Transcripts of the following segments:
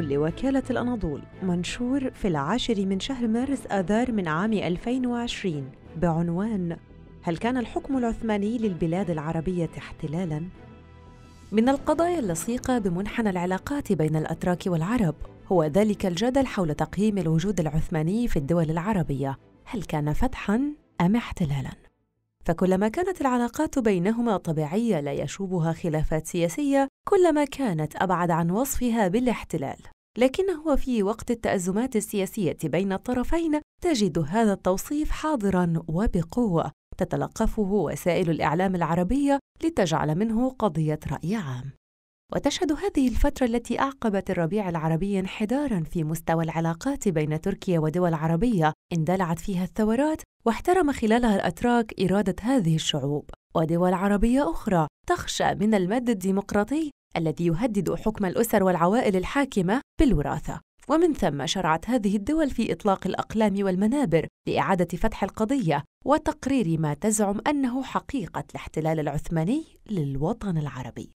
لوكالة الأناضول منشور في العاشر من شهر مارس آذار من عام 2020 بعنوان هل كان الحكم العثماني للبلاد العربية احتلالاً؟ من القضايا اللصيقة بمنحنى العلاقات بين الأتراك والعرب هو ذلك الجدل حول تقييم الوجود العثماني في الدول العربية هل كان فتحاً أم احتلالاً؟ فكلما كانت العلاقات بينهما طبيعية لا يشوبها خلافات سياسية كلما كانت أبعد عن وصفها بالاحتلال لكنه في وقت التأزمات السياسية بين الطرفين تجد هذا التوصيف حاضراً وبقوة تتلقفه وسائل الإعلام العربية لتجعل منه قضية رأي عام وتشهد هذه الفترة التي أعقبت الربيع العربي انحداراً في مستوى العلاقات بين تركيا ودول عربية اندلعت فيها الثورات واحترم خلالها الأتراك إرادة هذه الشعوب ودول عربية أخرى تخشى من المد الديمقراطي الذي يهدد حكم الأسر والعوائل الحاكمة بالوراثة ومن ثم شرعت هذه الدول في إطلاق الأقلام والمنابر لإعادة فتح القضية وتقرير ما تزعم أنه حقيقة الاحتلال العثماني للوطن العربي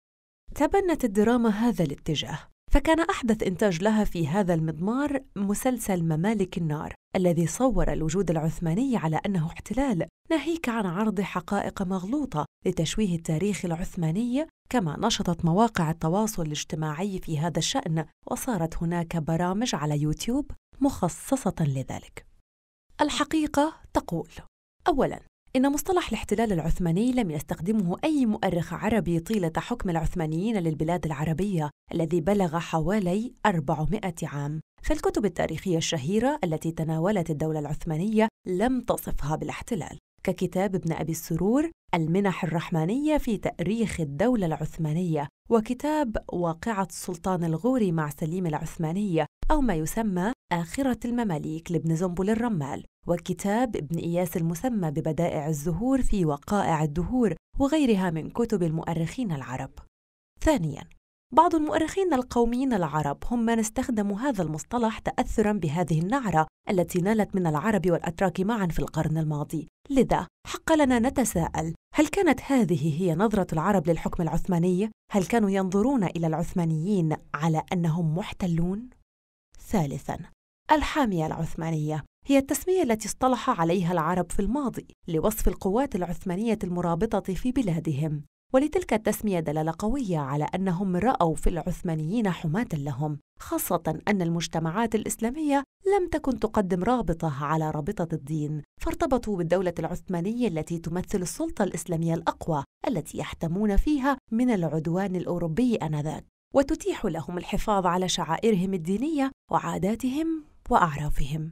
تبنت الدراما هذا الاتجاه فكان أحدث إنتاج لها في هذا المضمار مسلسل ممالك النار الذي صور الوجود العثماني على أنه احتلال ناهيك عن عرض حقائق مغلوطة لتشويه التاريخ العثماني كما نشطت مواقع التواصل الاجتماعي في هذا الشأن وصارت هناك برامج على يوتيوب مخصصة لذلك الحقيقة تقول أولاً إن مصطلح الاحتلال العثماني لم يستخدمه أي مؤرخ عربي طيلة حكم العثمانيين للبلاد العربية الذي بلغ حوالي 400 عام فالكتب التاريخية الشهيرة التي تناولت الدولة العثمانية لم تصفها بالاحتلال ككتاب ابن أبي السرور المنح الرحمانية في تأريخ الدولة العثمانية وكتاب واقعة السلطان الغوري مع سليم العثمانية أو ما يسمى آخرة المماليك لابن زنبل الرمال وكتاب ابن إياس المسمى ببدائع الزهور في وقائع الدهور وغيرها من كتب المؤرخين العرب ثانياً بعض المؤرخين القوميين العرب هم من استخدموا هذا المصطلح تأثرا بهذه النعرة التي نالت من العرب والأتراك معا في القرن الماضي لذا حق لنا نتساءل هل كانت هذه هي نظرة العرب للحكم العثماني؟ هل كانوا ينظرون إلى العثمانيين على أنهم محتلون؟ ثالثاً الحامية العثمانية هي التسمية التي اصطلح عليها العرب في الماضي لوصف القوات العثمانية المرابطة في بلادهم ولتلك التسمية دلالة قوية على أنهم رأوا في العثمانيين حماة لهم، خاصة أن المجتمعات الإسلامية لم تكن تقدم رابطة على رابطة الدين، فارتبطوا بالدولة العثمانية التي تمثل السلطة الإسلامية الأقوى التي يحتمون فيها من العدوان الأوروبي آنذاك، وتتيح لهم الحفاظ على شعائرهم الدينية وعاداتهم وأعرافهم.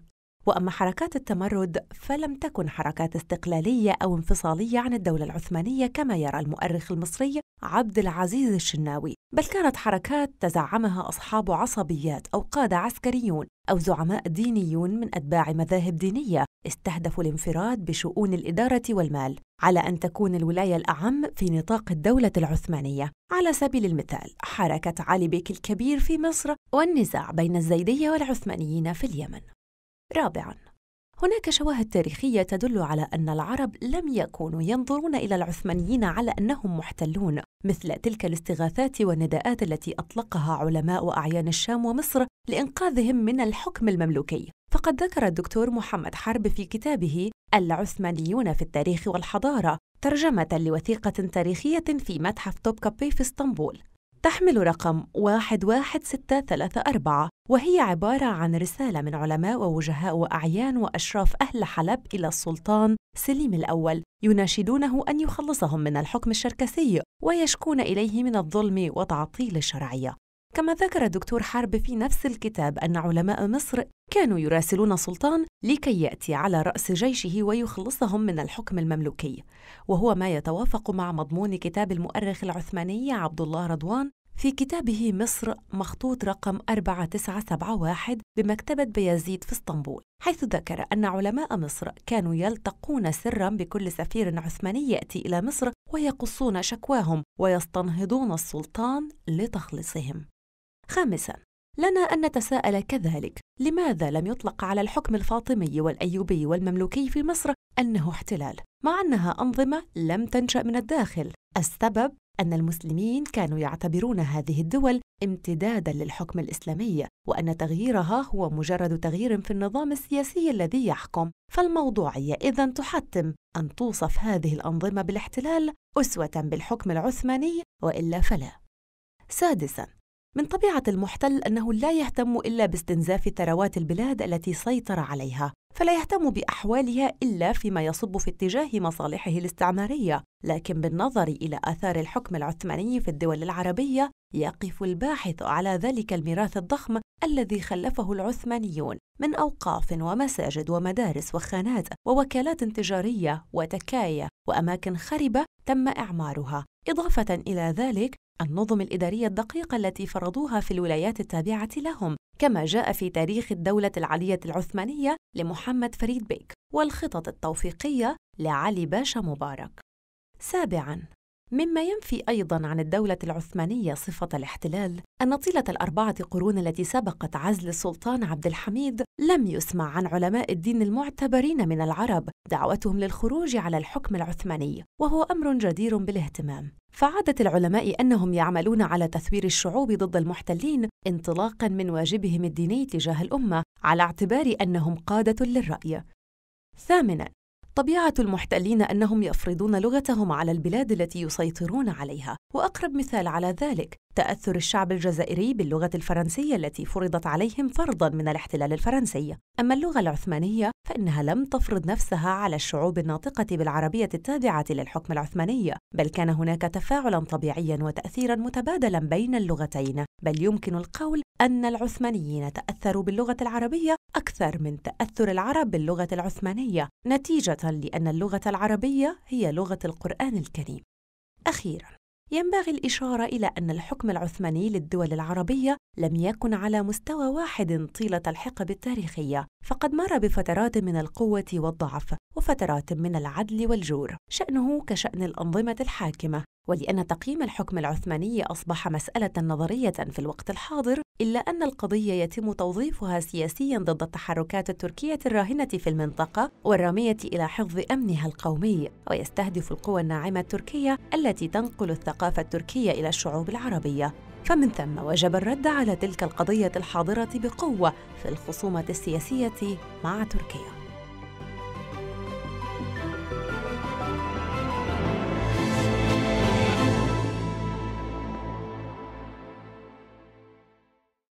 وأما حركات التمرد فلم تكن حركات استقلالية أو انفصالية عن الدولة العثمانية كما يرى المؤرخ المصري عبد العزيز الشناوي، بل كانت حركات تزعمها أصحاب عصبيات أو قادة عسكريون أو زعماء دينيون من أتباع مذاهب دينية استهدفوا الانفراد بشؤون الإدارة والمال، على أن تكون الولاية الأعم في نطاق الدولة العثمانية، على سبيل المثال حركة علي بيك الكبير في مصر والنزاع بين الزيدية والعثمانيين في اليمن. رابعاً هناك شواهد تاريخية تدل على أن العرب لم يكونوا ينظرون إلى العثمانيين على أنهم محتلون، مثل تلك الاستغاثات والنداءات التي أطلقها علماء وأعيان الشام ومصر لإنقاذهم من الحكم المملوكي. فقد ذكر الدكتور محمد حرب في كتابه العثمانيون في التاريخ والحضارة ترجمة لوثيقة تاريخية في متحف توبكابي في اسطنبول تحمل رقم 11634 وهي عبارة عن رسالة من علماء ووجهاء وأعيان وأشراف أهل حلب إلى السلطان سليم الأول يناشدونه أن يخلصهم من الحكم الشركسي ويشكون إليه من الظلم وتعطيل الشرعية كما ذكر الدكتور حرب في نفس الكتاب أن علماء مصر كانوا يراسلون سلطان لكي يأتي على رأس جيشه ويخلصهم من الحكم المملوكي وهو ما يتوافق مع مضمون كتاب المؤرخ العثماني عبد الله رضوان في كتابه مصر مخطوط رقم 4971 بمكتبة بيازيد في اسطنبول حيث ذكر أن علماء مصر كانوا يلتقون سرا بكل سفير عثماني يأتي إلى مصر ويقصون شكواهم ويستنهضون السلطان لتخليصهم خامساً لنا أن نتساءل كذلك لماذا لم يطلق على الحكم الفاطمي والأيوبي والمملوكي في مصر أنه احتلال مع أنها أنظمة لم تنشأ من الداخل السبب أن المسلمين كانوا يعتبرون هذه الدول امتداداً للحكم الإسلامي وأن تغييرها هو مجرد تغيير في النظام السياسي الذي يحكم فالموضوعية إذا تحتم أن توصف هذه الأنظمة بالاحتلال أسوة بالحكم العثماني وإلا فلا سادساً من طبيعة المحتل أنه لا يهتم إلا باستنزاف ثروات البلاد التي سيطر عليها، فلا يهتم بأحوالها إلا فيما يصب في اتجاه مصالحه الاستعمارية، لكن بالنظر إلى آثار الحكم العثماني في الدول العربية، يقف الباحث على ذلك الميراث الضخم الذي خلفه العثمانيون من أوقاف ومساجد ومدارس وخانات ووكالات تجارية وتكاية وأماكن خربة تم إعمارها، إضافة إلى ذلك النظم الإدارية الدقيقة التي فرضوها في الولايات التابعة لهم كما جاء في تاريخ الدولة العلية العثمانية لمحمد فريد بيك والخطط التوفيقية لعلي باشا مبارك سابعاً مما ينفي ايضا عن الدوله العثمانيه صفه الاحتلال ان طيله الاربعه قرون التي سبقت عزل السلطان عبد الحميد لم يسمع عن علماء الدين المعتبرين من العرب دعوتهم للخروج على الحكم العثماني وهو امر جدير بالاهتمام فعادة العلماء أنهم يعملون على تثوير الشعوب ضد المحتلين انطلاقاً من واجبهم الديني تجاه الأمة على اعتبار أنهم قادة للرأي. ثامناً طبيعة المحتلين أنهم يفرضون لغتهم على البلاد التي يسيطرون عليها، وأقرب مثال على ذلك تأثر الشعب الجزائري باللغة الفرنسية التي فرضت عليهم فرضاً من الاحتلال الفرنسي، أما اللغة العثمانية فإنها لم تفرض نفسها على الشعوب الناطقة بالعربية التابعة للحكم العثماني، بل كان هناك تفاعلاً طبيعياً وتأثيراً متبادلاً بين اللغتين، بل يمكن القول أن العثمانيين تأثروا باللغة العربية أكثر من تأثر العرب باللغة العثمانية نتيجة لأن اللغة العربية هي لغة القرآن الكريم. أخيراً، ينبغي الإشارة إلى أن الحكم العثماني للدول العربية لم يكن على مستوى واحد طيلة الحقب التاريخية، فقد مر بفترات من القوة والضعف، وفترات من العدل والجور، شأنه كشأن الأنظمة الحاكمة، ولأن تقييم الحكم العثماني أصبح مسألة نظرية في الوقت الحاضر إلا أن القضية يتم توظيفها سياسيا ضد التحركات التركية الراهنة في المنطقة والرامية إلى حفظ أمنها القومي ويستهدف القوى الناعمة التركية التي تنقل الثقافة التركية إلى الشعوب العربية فمن ثم وجب الرد على تلك القضية الحاضرة بقوة في الخصومة السياسية مع تركيا